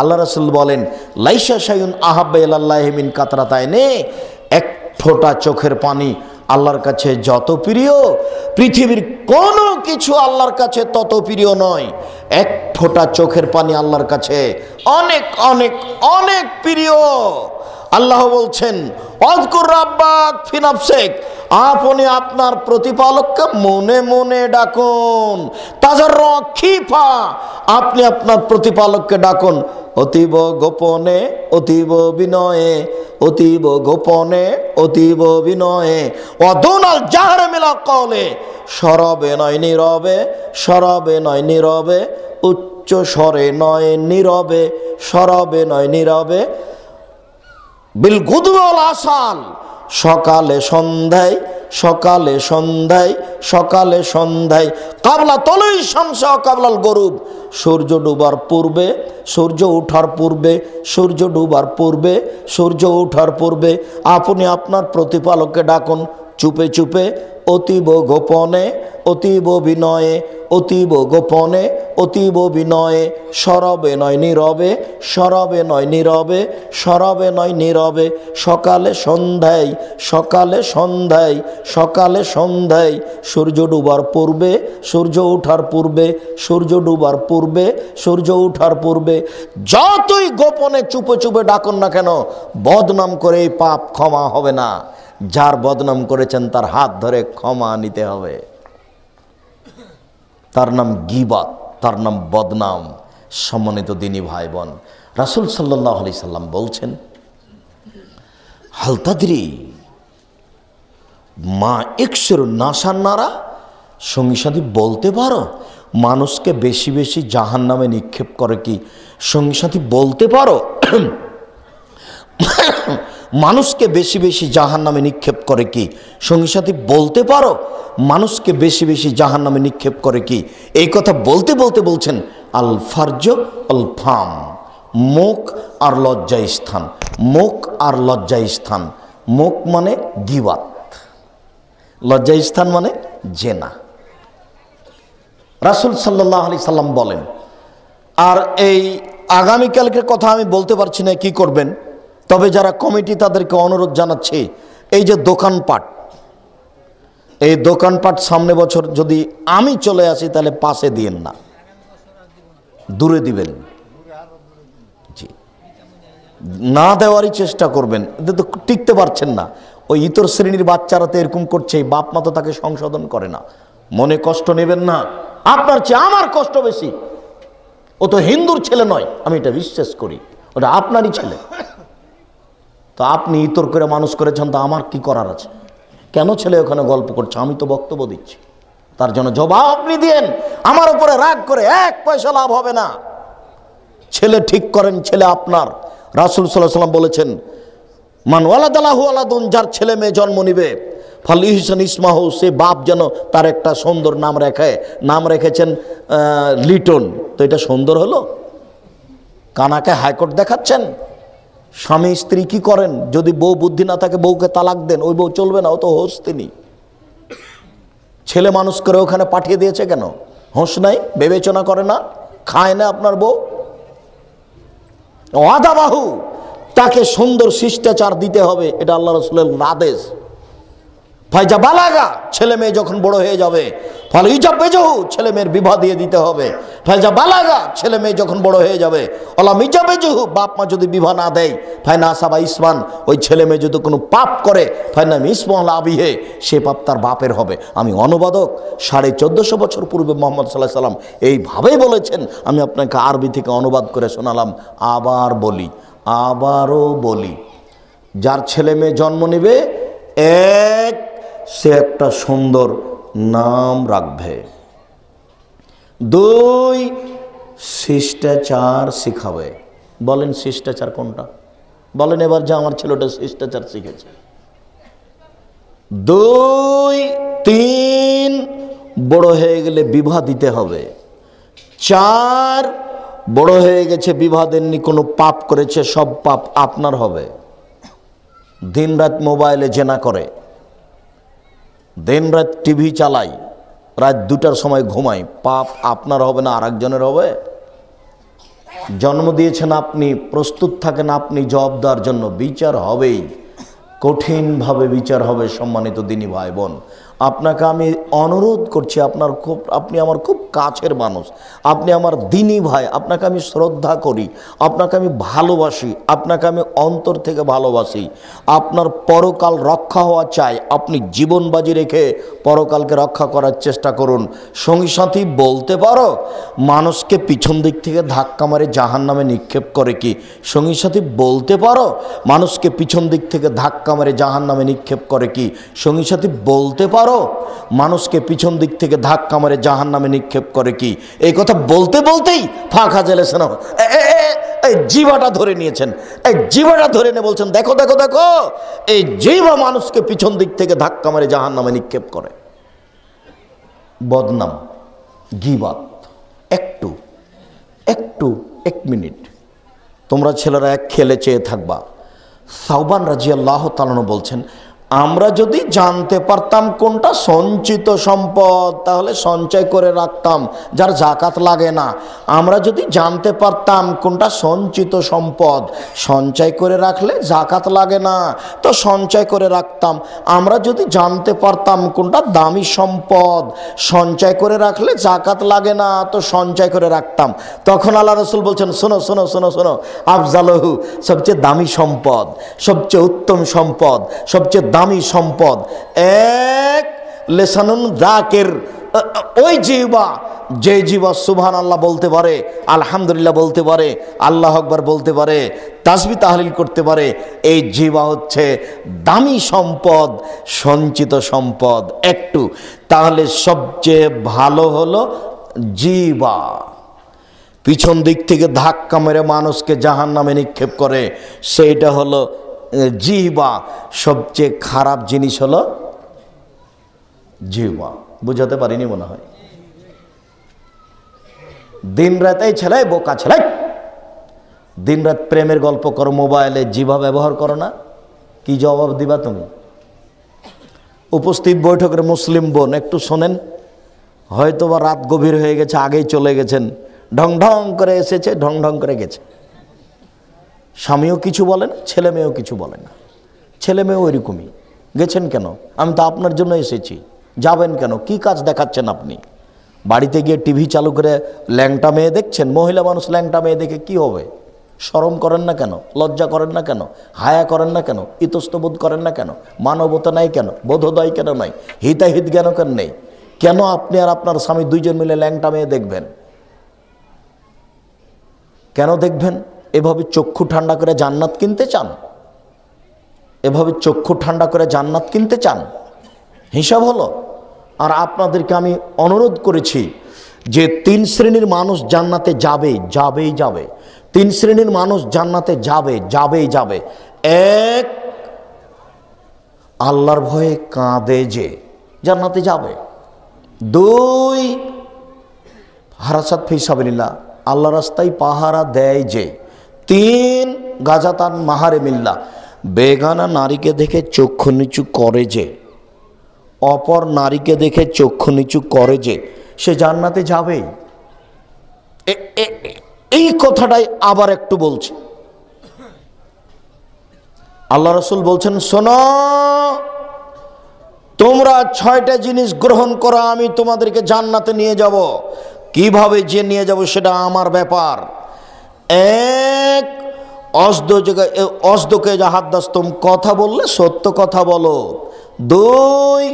আল্লাহ রাসুল বলেন লাইসা সায়ুন আহাবাহিমিন কাতরা তাইনে এক ফোঁটা চোখের পানি আল্লাহর কাছে যত প্রিয় পৃথিবীর কোনো কিছু আল্লাহর কাছে তত প্রিয় নয় এক ফোঁটা চোখের পানি আল্লাহর কাছে অনেক অনেক অনেক প্রিয় আল্লাহ বলছেন অজকুর রাব্বাক আপনি আপনার প্রতিপালককে মনে মনে ডাকুন তাজার রক্ষিফা আপনি আপনার প্রতিপালককে ডাকুন অতীব গোপনে অতীব বিনয়ে অতীব গোপনে অতীব বিনয়ে অদোনাল জাহারে মিলা কলে সরবে নয় নীরবে সরবে নয় নীরবে উচ্চ স্বরে নয় নীরবে সরবে নয় নীরবে বিল গুদুল আসাল সকালে সন্ধ্যায় সকালে সন্ধ্যায় সকালে সন্ধ্যায় কাবলা তলই শামসা কাবলাল গরুব সূর্য ডুবার পূর্বে সূর্য ওঠার পূর্বে সূর্য ডুবার পূর্বে সূর্য ওঠার পূর্বে আপনি আপনার প্রতিপালককে ডাকুন চুপে চুপে অতীব গোপনে অতীব বিনয়ে অতীব গোপনে অতীব বিনয়ে সরবে নয় নীরবে সরবে নয় নীরবে সরবে নয় নীরবে সকালে সন্ধ্যায় সকালে সন্ধ্যায় সকালে সন্ধ্যায় সূর্য ডুবার পূর্বে সূর্য ওঠার পূর্বে সূর্য ডুবার পূর্বে সূর্য ওঠার পূর্বে যতই গোপনে চুপে চুপে ডাকুন না কেন বদনাম করে এই পাপ ক্ষমা হবে না যার বদনাম করেছেন তার হাত ধরে ক্ষমা নিতে হবে তার নাম গিবাত তার নাম বদনাম সম্মানিত দিনী ভাই বোন রাসুল সাল্লাহ আলি সাল্লাম বলছেন হালতাদি মা একশোর নাসার নারা সঙ্গী সাথী বলতে পারো মানুষকে বেশি বেশি জাহান নামে নিক্ষেপ করে কি সঙ্গী সাথী বলতে পারো মানুষকে বেশি বেশি জাহান নামে নিক্ষেপ করে কি সঙ্গী সাথী বলতে পারো মানুষকে বেশি বেশি জাহান নামে নিক্ষেপ করে কি এই কথা বলতে বলতে বলছেন আল ফার্য আল ফাম মুখ আর লজ্জায় স্থান মুখ আর লজ্জায় স্থান মুখ মানে দিওয়াত লজ্জায় স্থান মানে জেনা রাসুল সাল্লাহ আলি সাল্লাম বলেন আর এই আগামীকালকে কথা আমি বলতে পারছি না কি করবেন তবে যারা কমিটি তাদেরকে অনুরোধ জানাচ্ছে এই যে দোকানপাট এই দোকানপাট সামনে বছর যদি আমি চলে আসি তাহলে পাশে দিয়েন না দূরে দিবেন জি না দেওয়ারই চেষ্টা করবেন এদের তো টিকতে পারছেন না ওই ইতর শ্রেণীর বাচ্চারা তো এরকম করছে বাপ মা তো তাকে সংশোধন করে না মনে কষ্ট নেবেন না আপনার চেয়ে আমার কষ্ট বেশি ও তো হিন্দুর ছেলে নয় আমি এটা বিশ্বাস করি ওটা আপনারই ছেলে তো আপনি ইতর করে মানুষ করেছেন তো আমার কি করার আছে কেন ছেলে ওখানে গল্প করছে আমি তো বক্তব্য দিচ্ছি তার জন্য জবাব আপনি দিয়েন আমার উপরে রাগ করে এক পয়সা লাভ হবে না ছেলে ঠিক করেন ছেলে আপনার রাসুল সাল্লাহ সাল্লাম বলেছেন মান ওয়ালাদালাহু আলাদুন যার ছেলে মেয়ে জন্ম নিবে ফল ইহসান ইসমাহ সে বাপ যেন তার একটা সুন্দর নাম রেখে নাম রেখেছেন লিটন তো এটা সুন্দর হলো কানাকে হাইকোর্ট দেখাচ্ছেন স্বামী স্ত্রী কি করেন যদি বউ বুদ্ধি না থাকে বউকে তালাক দেন ওই বউ চলবে না ও তো হোস তিনি ছেলে মানুষ করে ওখানে পাঠিয়ে দিয়েছে কেন হোস নাই বিবেচনা করে না খায় না আপনার বউ অদাবাহু তাকে সুন্দর শিষ্টাচার দিতে হবে এটা আল্লাহ রসুলের আদেশ ভাইজা বালাগা ছেলে মেয়ে যখন বড় হয়ে যাবে ফলে ইজা বেজহু ছেলে মেয়ের বিবাহ দিয়ে দিতে হবে ফাইজা বালাগা ছেলে মেয়ে যখন বড় হয়ে যাবে অলা ইজা বেজহু বাপ মা যদি বিবাহ না দেয় ফাইনা আসাবা ইসমান ওই ছেলে মেয়ে যদি কোনো পাপ করে ফাইনা ইসমান আবিহে সে পাপ তার বাপের হবে আমি অনুবাদক সাড়ে চোদ্দোশো বছর পূর্বে মোহাম্মদ সাল্লাহ সাল্লাম এইভাবেই বলেছেন আমি আপনাকে আরবি থেকে অনুবাদ করে শোনালাম আবার বলি আবারও বলি যার ছেলে মেয়ে জন্ম নেবে এক সে একটা সুন্দর নাম রাখবে দুই শিষ্টাচার শিখাবে বলেন শিষ্টাচার কোনটা বলেন এবার যে আমার ছেলেটা শিষ্টাচার শিখেছে দুই তিন বড় হয়ে গেলে বিবাহ দিতে হবে চার বড় হয়ে গেছে বিবাহ দেননি কোনো পাপ করেছে সব পাপ আপনার হবে দিন রাত মোবাইলে জেনা করে দিন রাত টিভি চালাই রাত দুটার সময় ঘুমাই পাপ আপনার হবে না আর একজনের হবে জন্ম দিয়েছেন আপনি প্রস্তুত থাকেন আপনি জবাব দেওয়ার জন্য বিচার হবেই কঠিনভাবে বিচার হবে সম্মানিত দিনী ভাই বোন আপনাকে আমি অনুরোধ করছি আপনার খুব আপনি আমার খুব কাছের মানুষ আপনি আমার দিনী ভাই আপনাকে আমি শ্রদ্ধা করি আপনাকে আমি ভালোবাসি আপনাকে আমি অন্তর থেকে ভালোবাসি আপনার পরকাল রক্ষা হওয়া চাই আপনি জীবন বাজি রেখে পরকালকে রক্ষা করার চেষ্টা করুন সঙ্গী সাথী বলতে পারো মানুষকে পিছন দিক থেকে ধাক্কা মারে জাহান নামে নিক্ষেপ করে কি সঙ্গী সাথী বলতে পারো মানুষকে পিছন দিক থেকে ধাক্কা মারে জাহান নামে নিক্ষেপ করে কি সঙ্গী সাথী বলতে পারো পারো মানুষকে পিছন দিক থেকে ধাক্কা মারে জাহান নামে নিক্ষেপ করে কি এই কথা বলতে বলতেই ফাঁকা জেলে সেনা এই জিভাটা ধরে নিয়েছেন এই জিভাটা ধরে নিয়ে বলছেন দেখো দেখো দেখো এই জিভা মানুষকে পিছন দিক থেকে ধাক্কা মারে জাহান নামে নিক্ষেপ করে বদনাম গিবাত একটু একটু এক মিনিট তোমরা ছেলেরা এক খেলে চেয়ে থাকবা সাউবান রাজিয়াল্লাহ তালানো বলছেন আমরা যদি জানতে পারতাম কোনটা সঞ্চিত সম্পদ তাহলে সঞ্চয় করে রাখতাম যার জাকাত লাগে না আমরা যদি জানতে পারতাম কোনটা সঞ্চিত সম্পদ সঞ্চয় করে রাখলে জাকাত লাগে না তো সঞ্চয় করে রাখতাম আমরা যদি জানতে পারতাম কোনটা দামি সম্পদ সঞ্চয় করে রাখলে জাকাত লাগে না তো সঞ্চয় করে রাখতাম তখন আল্লাহ রসুল বলছেন শোনো শোনো শোনো শোনো আফজালহু সবচেয়ে দামি সম্পদ সবচেয়ে উত্তম সম্পদ সবচেয়ে দাম দামি সম্পদ এক লেসানুন জাকের ওই জিবা যে জিবা সুবহান আল্লাহ বলতে পারে আলহামদুলিল্লাহ বলতে পারে আল্লাহ আকবর বলতে পারে তাসবি তাহলিল করতে পারে এই জিবা হচ্ছে দামি সম্পদ সঞ্চিত সম্পদ একটু তাহলে সবচেয়ে ভালো হলো জিবা পিছন দিক থেকে ধাক্কা মেরে মানুষকে জাহান নামে নিক্ষেপ করে সেইটা হলো জিহবা সবচেয়ে খারাপ জিনিস হলো জিহবা বুঝাতে পারিনি মনে হয় দিন রাতেই ছেলে বোকা ছেলে দিন রাত প্রেমের গল্প করো মোবাইলে জিভা ব্যবহার করো না কি জবাব দিবা তুমি উপস্থিত বৈঠকের মুসলিম বোন একটু শোনেন হয়তো বা রাত গভীর হয়ে গেছে আগেই চলে গেছেন ঢং ঢং করে এসেছে ঢং ঢং করে গেছে স্বামীও কিছু বলে না ছেলে মেয়েও কিছু বলে না ছেলে মেয়েও ওইরকমই গেছেন কেন আমি তো আপনার জন্য এসেছি যাবেন কেন কি কাজ দেখাচ্ছেন আপনি বাড়িতে গিয়ে টিভি চালু করে ল্যাংটা মেয়ে দেখছেন মহিলা মানুষ ল্যাংটা মেয়ে দেখে কি হবে সরম করেন না কেন লজ্জা করেন না কেন হায়া করেন না কেন ইতস্তবোধ করেন না কেন মানবতা নাই কেন বোধোদয় কেন নাই হিতাহিত জ্ঞান কেন নেই কেন আপনি আর আপনার স্বামী দুইজন মিলে ল্যাংটা মেয়ে দেখবেন কেন দেখবেন এভাবে চক্ষু ঠান্ডা করে জান্নাত কিনতে চান এভাবে চক্ষু ঠান্ডা করে জান্নাত কিনতে চান হিসাব হলো আর আপনাদেরকে আমি অনুরোধ করেছি যে তিন শ্রেণীর মানুষ জান্নাতে যাবে যাবেই যাবে তিন শ্রেণীর মানুষ জান্নাতে যাবে যাবেই যাবে এক আল্লাহর ভয়ে কাঁদে যে জান্নাতে যাবে দুই হারাসাত ফিসাবিল্লা আল্লাহ রাস্তায় পাহারা দেয় যে তিন গাজাতান মাহারে মিল্লা বেগানা নারীকে দেখে চক্ষু নিচু করে যে অপর নারীকে দেখে চক্ষু নিচু করে যে সে জান্নাতে যাবে এই কথাটাই আবার একটু বলছে আল্লাহ রসুল বলছেন শোনো তোমরা ছয়টা জিনিস গ্রহণ করো আমি তোমাদেরকে জান্নাতে নিয়ে যাব কিভাবে যে নিয়ে যাব সেটা আমার ব্যাপার এক অসদ অসদকে জাহাদ্দাস্তম কথা বললে সত্য কথা বলো দুই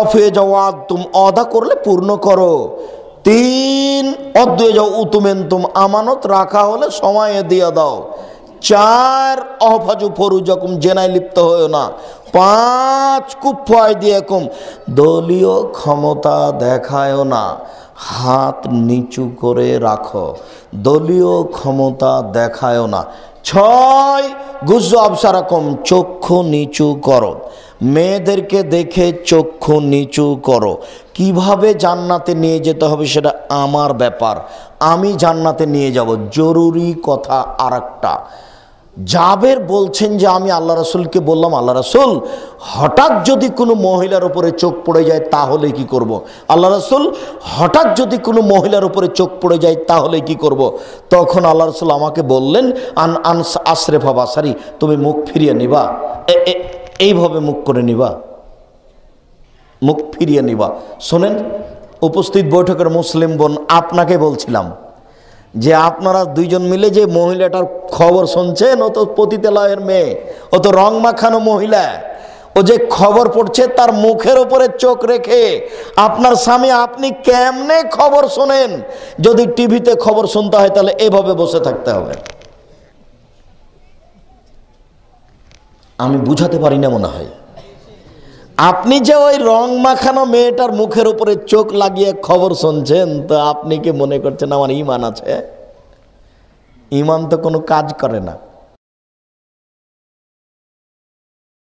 অফে যাওয়া তুম অদা করলে পূর্ণ করো তিন যাও উতুমেন তুম আমানত রাখা হলে সময়ে দিয়ে দাও চার অহফাজু ফরু যখন জেনায় লিপ্ত হয়েও না পাঁচ কুফয় দিয়ে কম দলীয় ক্ষমতা দেখায়ও না হাত নিচু করে রাখো দলীয় ক্ষমতা দেখায় না ছয় গুজ আবসারাকম চক্ষু নিচু করো মেয়েদেরকে দেখে চক্ষু নিচু করো কিভাবে জান্নাতে নিয়ে যেতে হবে সেটা আমার ব্যাপার আমি জান্নাতে নিয়ে যাব জরুরি কথা আর একটা জাবের বলছেন যে আমি আল্লাহ রাসুলকে বললাম আল্লাহ রাসুল হঠাৎ যদি কোনো মহিলার উপরে চোখ পড়ে যায় তাহলে কি করব। আল্লাহ রাসুল হঠাৎ যদি কোনো মহিলার উপরে চোখ পড়ে যায় তাহলে কি করব। তখন আল্লাহ রাসুল আমাকে বললেন আন আন আশরেফা বাসারি তুমি মুখ ফিরিয়ে নিবা এইভাবে মুখ করে নিবা মুখ ফিরিয়ে নিবা শোনেন উপস্থিত বৈঠকের মুসলিম বোন আপনাকে বলছিলাম যে আপনারা দুইজন মিলে যে মহিলাটার খবর শুনছেন ও তো পতিতালয়ের মেয়ে ও তো রং মাখানো মহিলা ও যে খবর পড়ছে তার মুখের ওপরে চোখ রেখে আপনার স্বামী আপনি কেমনে খবর শোনেন যদি টিভিতে খবর শুনতে হয় তাহলে এভাবে বসে থাকতে হবে আমি বুঝাতে পারি না মনে হয় আপনি যে ওই রং মাখানো মেয়েটার মুখের উপরে চোখ লাগিয়ে খবর শুনছেন তো আপনি কি মনে করছেন আমার ইমান আছে ইমান তো কোনো কাজ করে না